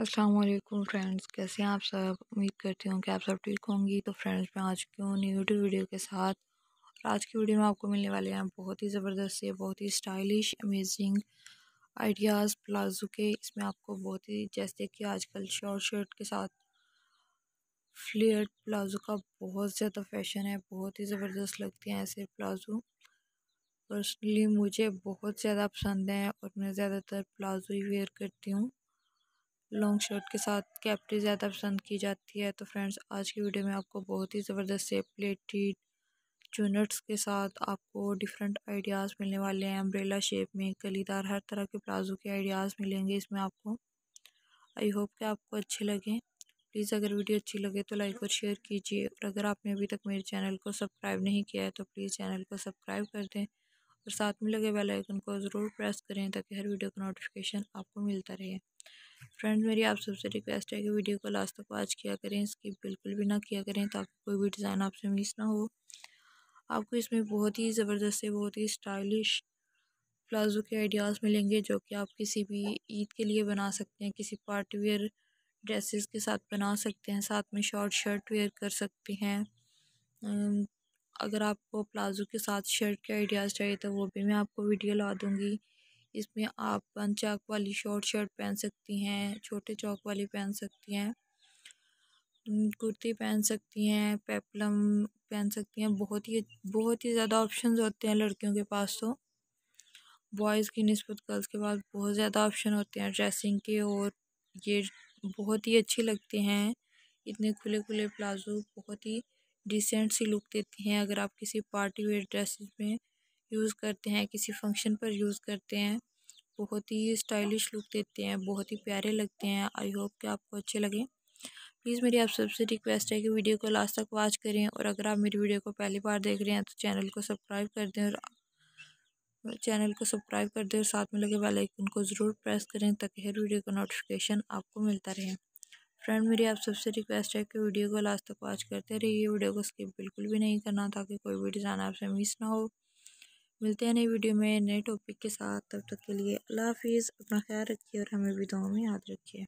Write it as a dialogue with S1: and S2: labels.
S1: Aslam friends कैसे हैं आप सब उम्मीद करती हूँ कि आप सब ठीक होंगी तो फ्रेंड्स मैं आज क्यों यूट्यूब वीडियो के साथ और आज की वीडियो में आपको मिलने वाले हैं बहुत ही ज़बरदस्त से बहुत ही स्टाइलिश अमेजिंग आइडियाज़ प्लाजो के इसमें आपको बहुत ही जैसे कि आजकल शॉर्ट शर्ट के साथ फ्लेयर प्लाजो का बहुत ज़्यादा फैशन है बहुत ही ज़बरदस्त लगते हैं ऐसे प्लाजो पर्सनली मुझे बहुत ज़्यादा पसंद है और मैं ज़्यादातर प्लाजो ही वेयर करती हूँ लॉन्ग शर्ट के साथ कैप्री ज़्यादा पसंद की जाती है तो फ्रेंड्स आज की वीडियो में आपको बहुत ही ज़बरदस्त से प्लेटेड चूनट्स के साथ आपको डिफरेंट आइडियाज़ मिलने वाले हैं अम्ब्रेला शेप में कलीदार हर तरह के प्लाजो के आइडियाज़ मिलेंगे इसमें आपको आई होप कि आपको अच्छे लगें प्लीज़ अगर वीडियो अच्छी लगे तो लाइक और शेयर कीजिए और अगर आपने अभी तक मेरे चैनल को सब्सक्राइब नहीं किया है तो प्लीज़ चैनल को सब्सक्राइब कर दें और साथ में लगे बेल आइकन को ज़रूर प्रेस करें ताकि हर वीडियो का नोटिफिकेशन आपको मिलता रहे फ्रेंड मेरी आप सबसे रिक्वेस्ट है कि वीडियो को लास्ट तक वॉच किया करें इसकी बिल्कुल भी ना किया करें ताकि कोई भी डिज़ाइन आपसे मिस ना हो आपको इसमें बहुत ही ज़बरदस्त है बहुत ही स्टाइलिश प्लाजो के आइडियाज़ मिलेंगे जो कि आप किसी भी ईद के लिए बना सकते हैं किसी पार्टी वेयर ड्रेसेस के साथ बना सकते हैं साथ में शॉर्ट शर्ट वेयर कर सकते हैं अगर आपको प्लाजो के साथ शर्ट के आइडियाज़ चाहिए तो वो भी मैं आपको वीडियो ला दूँगी इसमें आप वन चाक वाली शॉर्ट शर्ट पहन सकती हैं छोटे चौक वाली पहन सकती हैं कुर्ती पहन सकती हैं पेपलम पहन सकती हैं बहुत ही बहुत ही ज़्यादा ऑप्शन होते हैं लड़कियों के पास तो बॉयज़ की नस्बत गर्ल्स के पास बहुत ज़्यादा ऑप्शन होते हैं ड्रेसिंग के और ये बहुत ही अच्छी लगते हैं इतने खुले खुले प्लाजो बहुत ही डिसेंट सी लुक देती हैं अगर आप किसी पार्टी वेयर ड्रेसेस में यूज़ करते हैं किसी फंक्शन पर यूज़ करते हैं बहुत ही स्टाइलिश लुक देते हैं बहुत ही प्यारे लगते हैं आई होप कि आपको अच्छे लगें प्लीज़ मेरी आप सबसे रिक्वेस्ट है कि वीडियो को लास्ट तक वॉच करें और अगर आप मेरी वीडियो को पहली बार देख रहे हैं तो चैनल को सब्सक्राइब कर दें और चैनल को सब्सक्राइब कर दें और साथ में लगे बेल आइकन को ज़रूर प्रेस करें ताकि हर वीडियो का नोटिफिकेशन आपको मिलता रहे फ्रेंड मेरी आप सबसे रिक्वेस्ट है कि वीडियो को लास्ट तक वॉच करते रहिए वीडियो को स्किप बिल्कुल भी नहीं करना ताकि कोई भी डिज़ाइन आपसे मिस ना हो मिलते हैं नई वीडियो में नए टॉपिक के साथ तब तक के लिए अल्लाह हाफिज़ अपना ख्याल रखिए और हमें भी दुआ में याद रखिए